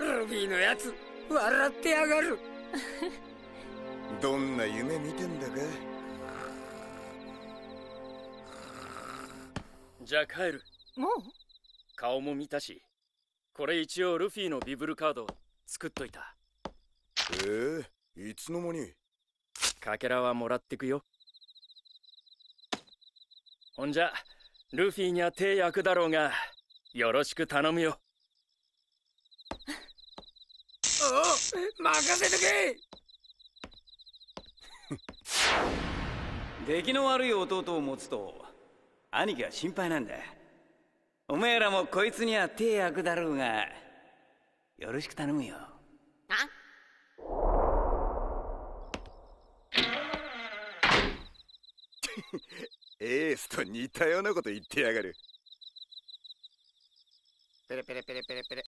ルビーのやつ笑ってやがる どんな夢見てんだかじゃあ帰るもう顔も見たしこれ一応ルフィのビブルカード作っといたええー、いつの間にかけらはもらってくよほんじゃルフィには手役だろうがよろしく頼むよお任せとけ 出来の悪い弟を持つと兄貴は心配なんだおめえらもこいつには手役だろうがよろしく頼むよあ エースと似たようなこと言ってやがるペレペレペレペレペレ